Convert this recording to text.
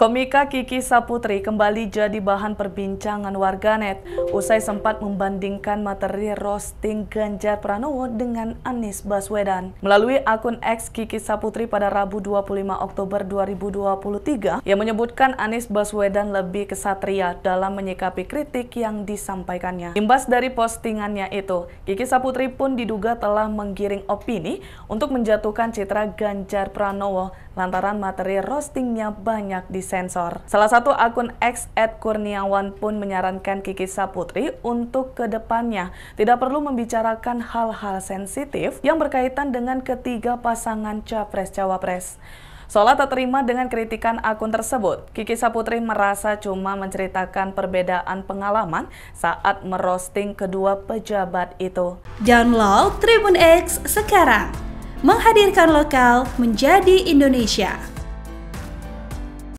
Komika Kiki Saputri kembali jadi bahan perbincangan warganet usai sempat membandingkan materi roasting Ganjar Pranowo dengan Anies Baswedan. Melalui akun X Kiki Saputri pada Rabu 25 Oktober 2023, yang menyebutkan Anies Baswedan lebih kesatria dalam menyikapi kritik yang disampaikannya. Imbas dari postingannya itu, Kiki Saputri pun diduga telah menggiring opini untuk menjatuhkan citra Ganjar Pranowo lantaran materi roastingnya banyak disampaikan disensor. Salah satu akun X at Kurniawan pun menyarankan Kiki Saputri untuk ke depannya tidak perlu membicarakan hal-hal sensitif yang berkaitan dengan ketiga pasangan capres-cawapres. Sholat tak terima dengan kritikan akun tersebut. Kiki Saputri merasa cuma menceritakan perbedaan pengalaman saat merosting kedua pejabat itu. Download Tribun X sekarang. Menghadirkan lokal menjadi Indonesia.